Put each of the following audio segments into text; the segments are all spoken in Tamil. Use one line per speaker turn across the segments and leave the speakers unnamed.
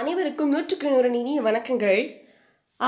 அனைவருக்கும் நூற்றுக்கு நூறு நீதி வணக்கங்கள்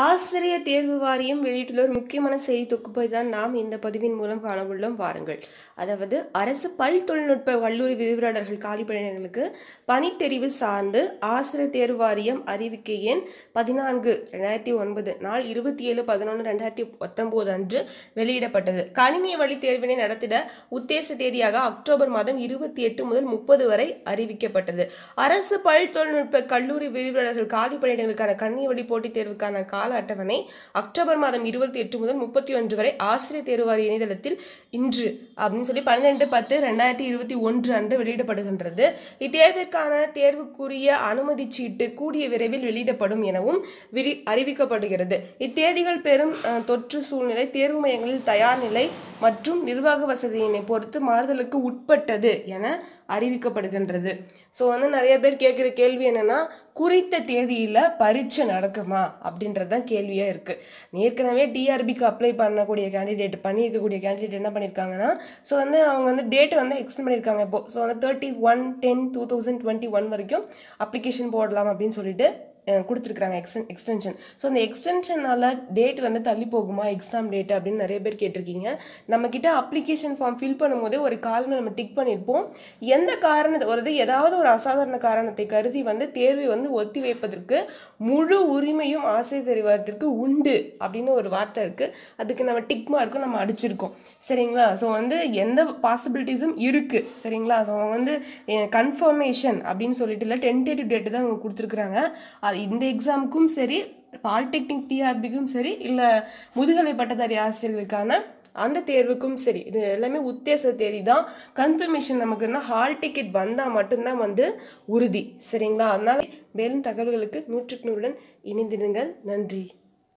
ஆசிரியர் தேர்வு வாரியம் வெளியிட்டுள்ள ஒரு முக்கியமான செய்தி தொகுப்பை தான் நாம் இந்த பதிவின் மூலம் காணவுள்ளோம் வாருங்கள் அதாவது அரசு பல் தொழில்நுட்ப கல்லூரி விரிவுரையாளர்கள் காலிப்பணியினர்களுக்கு பணித்தெரிவு சார்ந்து ஆசிரியர் தேர்வு வாரியம் அறிவிக்கை எண் பதினான்கு ரெண்டாயிரத்தி ஒன்பது நாள் இருபத்தி ஏழு பதினொன்று ரெண்டாயிரத்தி பத்தொன்பது அன்று வெளியிடப்பட்டது கணினி வழி தேர்வினை நடத்திட உத்தேச தேதியாக அக்டோபர் மாதம் இருபத்தி எட்டு முதல் முப்பது வரை அறிவிக்கப்பட்டது அரசு பல் தொழில்நுட்ப கல்லூரி விரிவுரையாளர்கள் காலிப்பணியிடங்களுக்கான கணினி வழி போட்டித் தேர்வுக்கான கால அட்டவணை அக்டோபர் மாதம் இருபத்தி எட்டு முதல் முப்பத்தி ஒன்று வரை ஆசிரியர் தேர்வாரி இணையதளத்தில் இன்று அப்படின்னு சொல்லி பன்னெண்டு பத்து ரெண்டாயிரத்தி இருபத்தி ஒன்று அன்று வெளியிடப்படுகின்றது இத்தேர்விற்கான தேர்வுக்குரிய அனுமதி சீட்டு கூடிய விரைவில் வெளியிடப்படும் எனவும் விரி அறிவிக்கப்படுகிறது இத்தேதிகள் பெரும் தொற்று சூழ்நிலை தேர்வு மையங்களில் தயார் நிலை மற்றும் நிர்வாக வசதியினை பொறுத்து மாறுதலுக்கு உட்பட்டது என அறிவிக்கப்படுகின்றது ஸோ வந்து நிறைய பேர் கேட்குற கேள்வி என்னென்னா குறித்த தேதியில் பரீட்சை நடக்குமா அப்படின்றத தான் கேள்வியாக இருக்குது ஏற்கனவே டிஆர்பிக்கு அப்ளை பண்ணக்கூடிய கேண்டிடேட் பண்ணியிருக்கக்கூடிய கேண்டிடேட் என்ன பண்ணியிருக்காங்கன்னா ஸோ வந்து அவங்க வந்து டேட்டு வந்து எக்ஸ்டெண்ட் பண்ணியிருக்காங்க இப்போது ஸோ வந்து thirty one ten two thousand twenty one வரைக்கும் அப்ளிகேஷன் போடலாம் அப்படின்னு சொல்லிட்டு கொடுத்துருக்குறாங்க எக்ஸ்டன் எக்ஸ்டென்ஷன் ஸோ அந்த எக்ஸ்டென்ஷனால் டேட் வந்து தள்ளி போகுமா எக்ஸாம் டேட் அப்படின்னு நிறைய பேர் கேட்டிருக்கீங்க நம்மக்கிட்ட அப்ளிகேஷன் ஃபார்ம் ஃபில் பண்ணும்போதே ஒரு காரணம் நம்ம டிக் பண்ணியிருப்போம் எந்த காரணத்தை வருது ஏதாவது ஒரு அசாதாரண காரணத்தை கருதி வந்து தேர்வை வந்து ஒத்தி வைப்பதற்கு முழு உரிமையும் ஆசை தெரிவதற்கு உண்டு அப்படின்னு ஒரு வார்த்தை இருக்குது அதுக்கு நம்ம டிக் மார்க்கும் நம்ம அடிச்சிருக்கோம் சரிங்களா ஸோ வந்து எந்த பாசிபிலிட்டிஸும் இருக்குது சரிங்களா ஸோ அவங்க வந்து கன்ஃபர்மேஷன் அப்படின்னு சொல்லிட்டு இல்லை டென்டேட்டிவ் டேட்டு தான் அவங்க கொடுத்துருக்குறாங்க இந்த எக்ஸாமுக்கும் சரி பாலிடெக்னிக் டிஆர்பிக்கும் சரி இல்லை முதுகலை பட்டதாரி ஆசிரியர்களுக்கான அந்த தேர்வுக்கும் சரி இது எல்லாமே உத்தேச தேதி தான் கன்ஃபர்மேஷன் நமக்குன்னா ஹால் டிக்கெட் வந்தால் மட்டும்தான் வந்து உறுதி சரிங்களா அதனால் மேலும் தகவல்களுக்கு நூற்றுக்கு நூறுடன் இணைந்திருங்கள் நன்றி